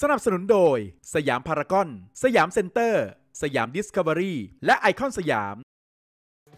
สนับสนุนโดย สยามพารากอน สยามเซ็นเตอร์ สยามดิสคัฟเวอรี่ และไอคอนสยาม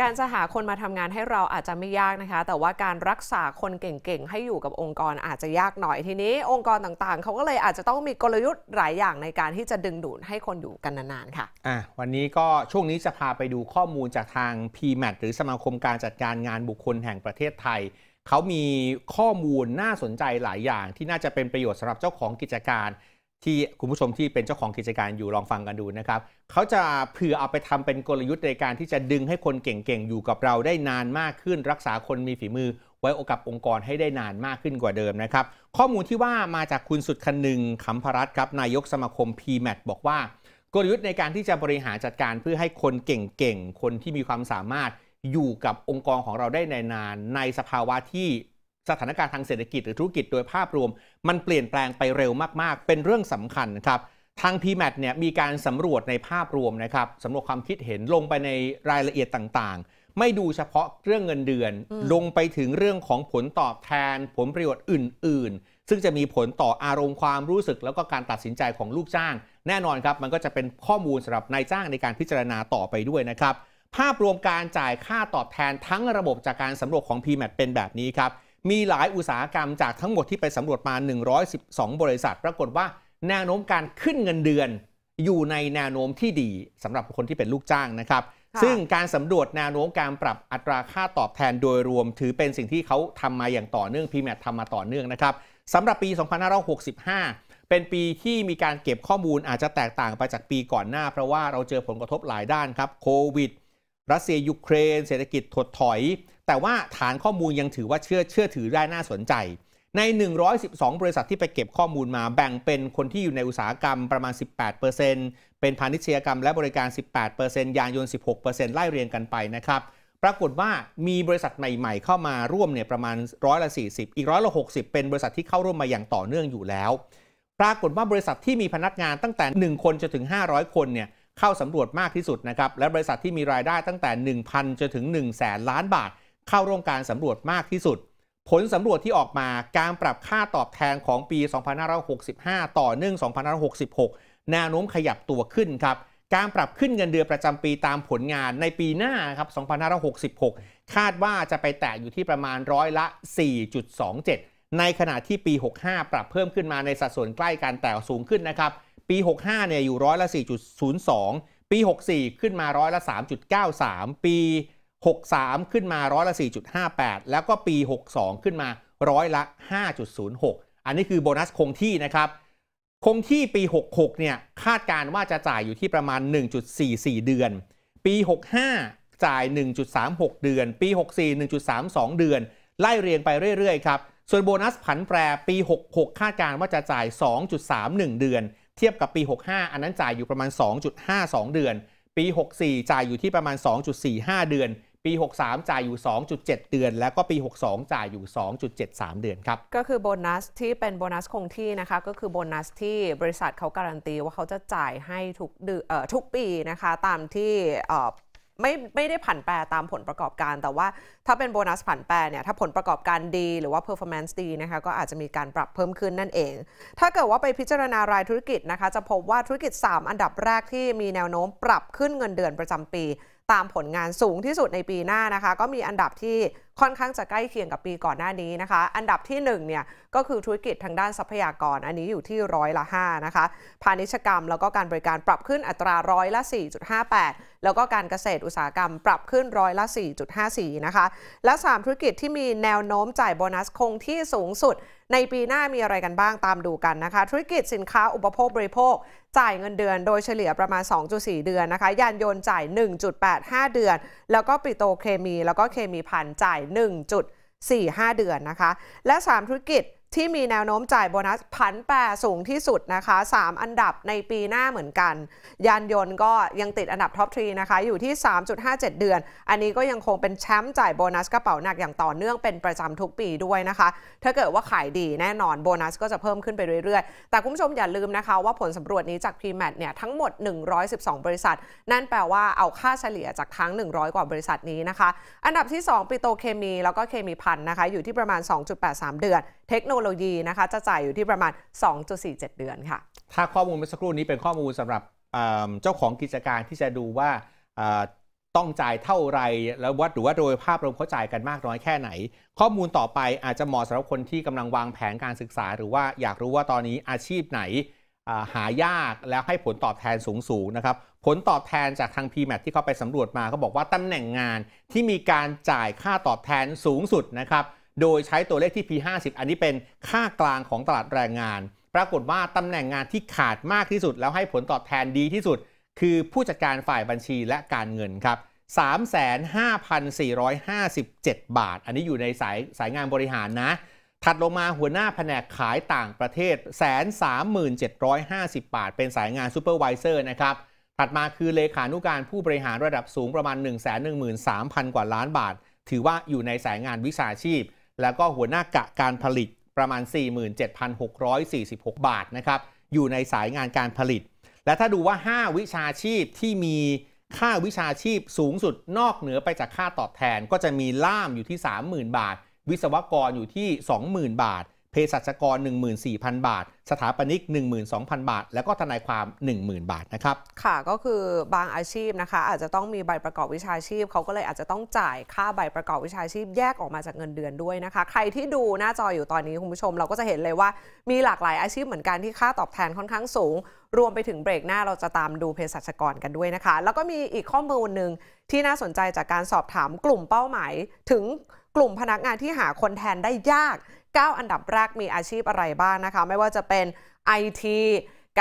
การจะหาคนมาทำงานให้เราอาจจะไม่ยากนะคะ แต่ว่าการรักษาคนเก่ง ๆ ให้อยู่กับองค์กรอาจจะยากหน่อย ทีนี้องค์กรต่างๆเขาก็เลยอาจจะต้องมีกลยุทธ์หลายอย่างในการที่จะดึงดูดให้คนอยู่กันนานๆค่ะอ่ะ วันนี้ก็ช่วงนี้จะพาไปดูข้อมูลจากทาง PMAT หรือสมาคมการจัดการงานบุคคลแห่งประเทศไทย เขามีข้อมูลน่าสนใจหลายอย่าง ที่น่าจะเป็นประโยชน์สำหรับเจ้าของกิจการที่คุณผู้ชมที่เป็นเจ้าของกิจการอยู่ลองฟังกันดูนะครับ เขาจะเผื่อเอาไปทำเป็นกลยุทธ์ในการที่จะดึงให้คนเก่งๆ อยู่กับเราได้นานมากขึ้น รักษาคนมีฝีมือ ไว้โอกับองค์กรให้ได้นานมากขึ้นกว่าเดิมนะครับ ข้อมูลที่ว่ามาจากคุณสุดคันหนึ่งขำพรัตครับนายกสมาคม PMAT บอกว่า กลยุทธ์ในการที่จะบริหารจัดการเพื่อให้คนเก่งๆคนที่มีความสามารถอยู่กับองค์กรของเราได้ในนาน ในสภาวะที่สถานการณ์ทางเศรษฐกิจ หรือธุรกิจโดยภาพรวม มันเปลี่ยนแปลงไปเร็วมาก ๆ เป็นเรื่องสำคัญครับ ทาง PMAT เนี่ยมีการสำรวจในภาพรวมนะครับสำรวจความคิดเห็นลงไปในรายละเอียดต่าง ๆ ไม่ดูเฉพาะเรื่องเงินเดือน ลงไปถึงเรื่องของผลตอบแทน ผลประโยชน์อื่น ๆ ซึ่งจะมีผลต่ออารมณ์ความรู้สึกแล้วก็การตัดสินใจของลูกจ้าง แน่นอนครับมันก็จะเป็นข้อมูลสำหรับนายจ้างในการพิจารณาต่อไปด้วยนะครับ ภาพรวมการจ่ายค่าตอบแทนทั้งระบบจากการสำรวจของ PMAT เป็นแบบนี้ครับมีหลายอุตสาหกรรมจากทั้งหมดที่ไปสำรวจมา 112 บริษัท ปรากฏว่าแนวโน้มการขึ้นเงินเดือน อยู่ในแนวโน้มที่ดีสำหรับคนที่เป็นลูกจ้างนะครับ ซึ่งการสำรวจแนวโน้มการปรับอัตราค่าตอบแทนโดยรวมถือเป็นสิ่งที่เขาทำมาอย่างต่อเนื่องพีแมททำมาต่อเนื่องนะครับสำหรับปี 2565 เป็นปีที่มีการเก็บข้อมูลอาจจะแตกต่างไปจากปีก่อนหน้า เพราะว่าเราเจอผลกระทบหลายด้านครับโควิดรัสเซียยูเครน เศรษฐกิจถดถอยแต่ว่าฐานข้อมูลยังถือว่าเชื่อเชื่อถือได้น่าสนใจ ใน 112 บริษัทที่ไปเก็บข้อมูลมาแบ่งเป็นคนที่อยู่ในอุตสาหกรรมประมาณ 18%เป็นพาณิชยกรรมและบริการ 18%ยานยนต์ 16%ไล่เรียงกันไปนะครับปรากฏว่ามีบริษัทใหม่ๆเข้ามาร่วมเนี่ยประมาณร้อยละ40อีกร้อยละ60เป็นบริษัทที่เข้าร่วมมาอย่างต่อเนื่องอยู่แล้ว ปรากฏว่าบริษัทที่มีพนักงานตั้งแต่ 1 คนจนถึง 500 คนเนี่ยเข้าสำรวจมากที่สุดนะครับและบริษัทที่มีรายได้ตั้งแต่1,000จนถึง1แสนล้านบาทเข้าร่วมการสำรวจมากที่สุด ผลสำรวจที่ออกมาการปรับค่าตอบแทนของปี 2565 ต่อเนื่อง2566 แนวโน้มขยับตัวขึ้นครับ การปรับขึ้นเงินเดือนประจำปีตามผลงานในปีหน้าครับ 2566 คาดว่าจะไปแตะอยู่ที่ประมาณร้อยละ 4.27 ในขณะที่ปี 65 ปรับเพิ่มขึ้นมาในสัดส่วนใกล้กันแต่สูงขึ้นนะครับ ปี 65 เนี่ยอยู่ร้อยละ 4.02 ปี 64 ขึ้นมา ร้อยละ 3.93 ปี63 ขึ้นมาร้อยละ 4.58 แล้วก็ปี 62 ขึ้นมาร้อยละ 5.06 อันนี้คือโบนัสคงที่นะครับ คงที่ปี 66 เนี่ย คาดการว่าจะจ่ายอยู่ที่ประมาณ 1.44 เดือน ปี 65 จ่าย 1.36 เดือน ปี 64 1.32 เดือน ไล่เรียงไปเรื่อย ๆ ครับ ส่วนโบนัสผันแปรปี 66 คาดการว่าจะจ่าย 2.31 เดือน เทียบกับปี 65 อันนั้นจ่ายอยู่ประมาณ 2.52 เดือน ปี 64 จ่ายอยู่ที่ประมาณ 2.45 เดือนปี 63 จ่ายอยู่ 2.7 เดือน แล้วก็ปี 62 จ่ายอยู่ 2.73 เดือนครับ ก็คือโบนัสที่เป็นโบนัสคงที่นะคะ ก็คือโบนัสที่บริษัทเขาการันตีว่าเขาจะจ่ายให้ทุกเดือนทุกปีนะคะ ตามที่ไม่ไม่ได้ผันแปรตามผลประกอบการ แต่ว่าถ้าเป็นโบนัสผันแปรเนี่ย ถ้าผลประกอบการดีหรือว่า performance ดีนะคะ ก็อาจจะมีการปรับเพิ่มขึ้นนั่นเอง ถ้าเกิดว่าไปพิจารณารายธุรกิจนะคะ จะพบว่าธุรกิจ 3 อันดับแรกที่มีแนวโน้มปรับขึ้นเงินเดือนประจำปีตามผลงานสูงที่สุดในปีหน้านะคะก็มีอันดับที่ค่อนข้างจะใกล้เคียงกับปีก่อนหน้านี้นะคะ อันดับที่1เนี่ยก็คือธุรกิจทางด้านทรัพยากร อันนี้อยู่ที่ร้อยละ5นะคะ พาณิชยกรรมแล้วก็การบริการปรับขึ้นอัตราร้อยละ 4.58 แล้วก็การเกษตรอุตสาหกรรม ปรับขึ้นร้อยละ 4.54นะคะ และ 3 ธุรกิจที่มีแนวโน้มจ่ายโบนัสคงที่สูงสุดในปีหน้ามีอะไรกันบ้างตามดูกันนะคะ ธุรกิจสินค้าอุปโภคบริโภคจ่ายเงินเดือน โดยเฉลี่ยประมาณ2.4 เดือนนะคะยานยนต์จ่าย 1.85 เดือน แล้วก็ปิโตเคมีแล้วก็เคมีพันจ่าย1.45 เดือนนะคะและ 3 ธุรกิจที่มีแนวโน้มจ่ายโบนัสผันแปรสูงที่สุดนะคะ 3 อันดับในปีหน้าเหมือนกันยานยนต์ก็ยังติดอันดับท็อปทรีนะคะอยู่ที่ 3.57 เดือน อันนี้ก็ยังคงเป็นแชมป์จ่ายโบนัส กระเป๋าหนักอย่างต่อเนื่องเป็นประจำทุกปีด้วยนะคะถ้าเกิดว่าขายดีแน่นอน โบนัสก็จะเพิ่มขึ้นไปเรื่อยๆ แต่คุณผู้ชมอย่าลืมนะคะว่าผลสำรวจนี้จาก p m a t เนี่ยทั้งหมด 112 บริษัท นั่นแปลว่าเอาค่าเฉลี่ยจากทั้ง 100 กว่าบริษัทนี้นะคะอันดับที่ 2ปิโตเคมีแล้วก็เคมีพันนะคะ อยู่ที่ประมาณ 2.83เดือนเทคโนโลโลยีนะคะจะจ่ายอยู่ที่ประมาณ 2.47 เดือนค่ะ ถ้าข้อมูลเมื่อสักครู่นี้เป็นข้อมูลสำหรับเจ้าของกิจการที่จะดูว่าต้องจ่ายเท่าไรแล้ววัดหรือว่าโดยภาพรวมเขาจ่ายกันมากน้อยแค่ไหน ข้อมูลต่อไปอาจจะเหมาะสำหรับคนที่กำลังวางแผนการศึกษา หรือว่าอยากรู้ว่าตอนนี้อาชีพไหนหายากแล้วให้ผลตอบแทนสูงสูงนะครับผลตอบแทนจากทาง PMAT ที่เขาไปสำรวจมาเขาบอกว่าตำแหน่งงานที่มีการจ่ายค่าตอบแทนสูงสุดนะครับโดยใช้ตัวเลขที่ P50 อันนี้เป็นค่ากลางของตลาดแรงงาน ปรากฏว่าตำแหน่งงานที่ขาดมากที่สุด แล้วให้ผลตอบแทนดีที่สุด คือผู้จัดการฝ่ายบัญชีและการเงินครับ35,457 บาท อันนี้อยู่ในสายสายงานบริหารนะ ถัดลงมาหัวหน้าแผนกขายต่างประเทศ 137,50 บาท เป็นสายงานซูเปอร์วิเซอร์นะครับ ถัดมาคือเลขานุการผู้บริหารระดับสูงประมาณ113,000 กว่าล้านบาท ถือว่าอยู่ในสายงานวิชาชีพแล้วก็หัวหน้ากะการผลิตประมาณ 47,646 บาทนะครับ อยู่ในสายงานการผลิต และถ้าดูว่า 5 วิชาชีพที่มีค่าวิชาชีพสูงสุดนอกเหนือไปจากค่าตอบแทน ก็จะมีล่ามอยู่ที่ 30,000 บาท วิศวกรอยู่ที่ 20,000 บาทเภสัชกร 14,000บาท สถาปนิก12,000บาท แล้วก็ทนายความ 10,000 บาท นะครับ ค่ะ ก็คือบางอาชีพนะคะ อาจจะต้องมีใบประกอบวิชาชีพเขาก็เลยอาจจะต้องจ่ายค่าใบประกอบวิชาชีพแยกออกมาจากเงินเดือนด้วยนะคะ ใครที่ดูหน้าจออยู่ตอนนี้คุณผู้ชม เราก็จะเห็นเลยว่า มีหลากหลายอาชีพเหมือนกันที่ค่าตอบแทนค่อนข้างสูง รวมไปถึงเบรกหน้า เราจะตามดูเภสัชกรกันด้วยนะคะ แล้วก็มีอีกข้อมูลหนึ่งที่น่าสนใจจากการสอบถามกลุ่มเป้าหมาย ถึงกลุ่มพนักงานที่หาคนแทนได้ยาก9อันดับแรกมีอาชีพอะไรบ้างนะคะไม่ว่าจะเป็น IT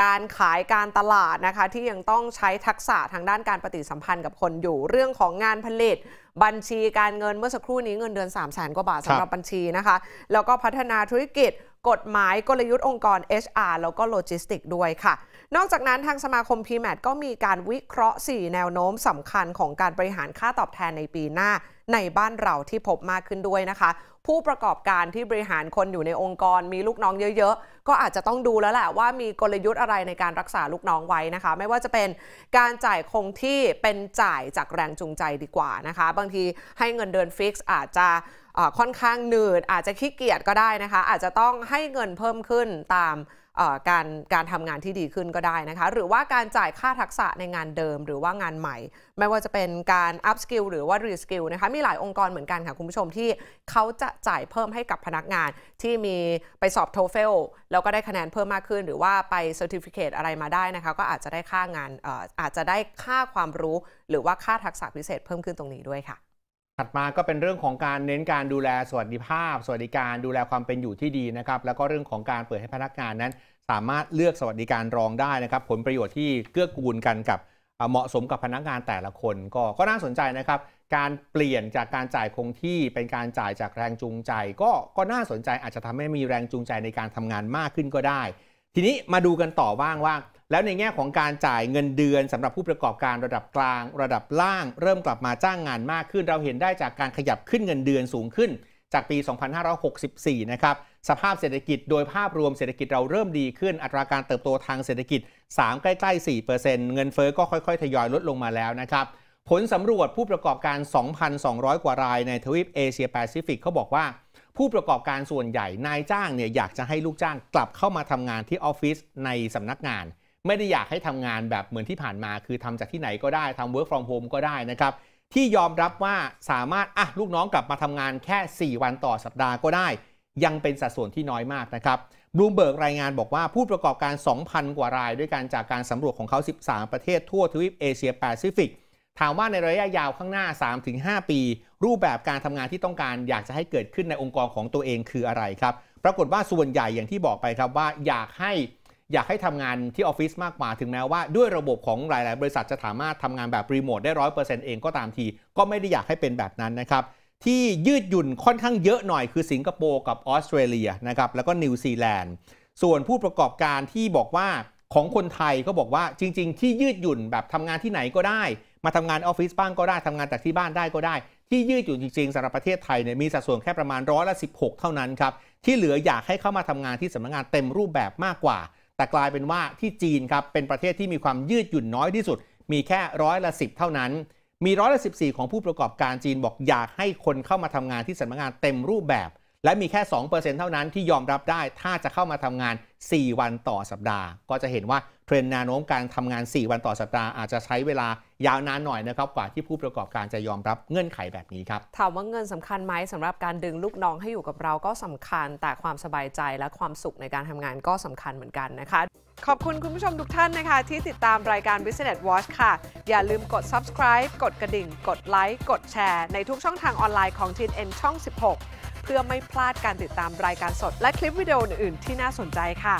การขายการตลาดนะคะที่ยังต้องใช้ทักษะทางด้านการปฏิสัมพันธ์กับคนอยู่เรื่องของงานผลิตบัญชีการเงินเมื่อสักครู่นี้เงินเดือน3 0 0 0 0 0กว่าบาทสำหรับบัญชีนะคะแล้วก็พัฒนาธุรกิจกฎหมายกลยุทธ์องค์กร HR แล้วก็โลจิสติกด้วยค่ะนอกจากนั้นทางสมาคม p m a t ก็มีการวิเคราะห์ 4 แนวโน้มสำคัญของการบริหารค่าตอบแทนในปีหน้า ในบ้านเราที่พบมากขึ้นด้วยนะคะ ผู้ประกอบการที่บริหารคนอยู่ในองค์กรมีลูกน้องเยอะๆ ก็อาจจะต้องดูแล้วแหละว่ามีกลยุทธ์อะไรในการรักษาลูกน้องไว้นะคะ ไม่ว่าจะเป็นการจ่ายคงที่เป็นจ่ายจากแรงจูงใจดีกว่านะคะ บางทีให้เงินเดือนฟิกซ์อาจจะค่อนข้างหนืดอาจจะขี้เกียจก็ได้นะคะ อาจจะต้องให้เงินเพิ่มขึ้นตามการการทำงานที่ดีขึ้นก็ได้นะคะ หรือว่าการจ่ายค่าทักษะในงานเดิมหรือว่างานใหม่ ไม่ว่าจะเป็นการอัพสกิลหรือว่ารีสกิลนะคะมีหลายองค์กรเหมือนกันค่ะคุณผู้ชมที่เขาจะจ่ายเพิ่มให้กับพนักงานที่มีไปสอบโทเฟลแล้วก็ได้คะแนนเพิ่มมากขึ้นหรือว่าไปเซอร์ติฟิเคตอะไรมาได้นะคะก็อาจจะได้ค่างานอาจจะได้ค่าความรู้ หรือว่าค่าทักษะพิเศษเพิ่มขึ้นตรงนี้ด้วยค่ะถัดมาก็เป็นเรื่องของการเน้นการดูแลสวัสดิภาพ สวัสดิการดูแลความเป็นอยู่ที่ดีนะครับ แล้วก็เรื่องของการเปิดให้พนักงานนั้น สามารถเลือกสวัสดิการรองได้นะครับ ผลประโยชน์ที่เกื้อกูลกันกับเหมาะสมกับพนักงานแต่ละคน ก็ก็น่าสนใจนะครับ การเปลี่ยนจากการจ่ายคงที่เป็นการจ่ายจากแรงจูงใจ ก็ก็น่าสนใจอาจจะทำให้มีแรงจูงใจในการทำงานมากขึ้นก็ได้ทีนี้มาดูกันต่อบ้างว่าแล้วในแง่ของการจ่ายเงินเดือน สำหรับผู้ประกอบการระดับกลาง ระดับล่าง เริ่มกลับมาจ้างงานมากขึ้น เราเห็นได้จากการขยับขึ้นเงินเดือนสูงขึ้น จากปี 2564 นะครับ สภาพเศรษฐกิจโดยภาพรวมเศรษฐกิจเราเริ่มดีขึ้นอัตราการเติบโตทางเศรษฐกิจ 3 ใกล้ๆ 4เเเงินเฟอ้อก็ค่อยๆ ทยอยลดลงมาแล้วนะครับผลสำรวจผู้ประกอบการ 2,200 กว่ารายในทวีปเอเชียแปซิฟิกเขาบอกว่าผู้ประกอบการส่วนใหญ่นายจ้างเนี่ยอยากจะให้ลูกจ้างกลับเข้ามาทำงานที่ออฟฟิศในสำนักงาน ไม่ได้อยากให้ทำงานแบบเหมือนที่ผ่านมา คือทำจากที่ไหนก็ได้ทำ work from home ก็ได้นะครับที่ยอมรับว่าสามารถอ่ะลูกน้องกลับมาทำงานแค่ 4 วันต่อสัปดาห์ก็ได้ ยังเป็นสัดส่วนที่น้อยมากนะครับบลูมเบิร์กรายงานบอกว่าผู้ประกอบการ 2,000 กว่ารายด้วยการจากการสำรวจของเขา 13 ประเทศทั่วทวีปเอเชียแปซิฟิกถามว่าในระยะยาวข้างหน้า 3-5 ปี รูปแบบการทำงานที่ต้องการอยากจะให้เกิดขึ้นในองค์กรของตัวเองคืออะไรครับ ปรากฏว่าส่วนใหญ่อย่างที่บอกไปครับว่า อยากให้อยากให้ทำงานที่ออฟฟิศมากกว่าถึงแม้ว่า ด้วยระบบของหลาย ๆ บริษัทจะสามารถทำงานแบบรีโมทได้ร้อยเปอร์เซ็นต์เองก็ตามที ก็ไม่ได้อยากให้เป็นแบบนั้นนะครับ ที่ยืดหยุ่นค่อนข้างเยอะหน่อยคือสิงคโปร์กับออสเตรเลียนะครับแล้วก็นิวซีแลนด์ส่วนผู้ประกอบการที่บอกว่าของคนไทยก็บอกว่าจริงๆ ที่ยืดหยุ่นแบบทำงานที่ไหนก็ได้มาทำงานออฟฟิศบ้างก็ได้ทำงานจากที่บ้านได้ก็ได้ ที่ยืดหยุ่นจริงๆสำหรับประเทศไทยเนี่ยมีสัดส่วนแค่ประมาณร้อยละ16เท่านั้นครับที่เหลืออยากให้เข้ามาทำงานที่สำนักงานเต็มรูปแบบมากกว่า แต่กลายเป็นว่าที่จีนครับเป็นประเทศที่มีความยืดหยุ่นน้อยที่สุดมีแค่ร้อยละ10เท่านั้นมีร้อยละ14ของผู้ประกอบการจีนบอกอยากให้คนเข้ามาทำงานที่สำนักงานเต็มรูปแบบและมีแค่ 2%เท่านั้นที่ยอมรับได้ ถ้าจะเข้ามาทำงาน 4 วันต่อสัปดาห์ ก็จะเห็นว่าเทรนด์แนวโน้มการทำงาน 4 วันต่อสัปดาห์อาจจะใช้เวลายาวนานหน่อยนะครับกว่าที่ผู้ประกอบการจะยอมรับเงื่อนไขแบบนี้ครับถามว่าเงินสำคัญไหมสำหรับการดึงลูกน้องให้อยู่กับเราก็สำคัญแต่ความสบายใจและความสุขในการทำงานก็สำคัญเหมือนกันนะคะขอบคุณคุณผู้ชมทุกท่านนะคะ ที่ติดตามรายการ Business Watch ค่ะอย่าลืมกด subscribe กดกระดิ่ง กดไลค์กดแชร์ในทุกช่องทางออนไลน์ของ TNN ช่อง 16เพื่อไม่พลาดการติดตามรายการสด และคลิปวิดีโออื่น ๆ ที่น่าสนใจค่ะ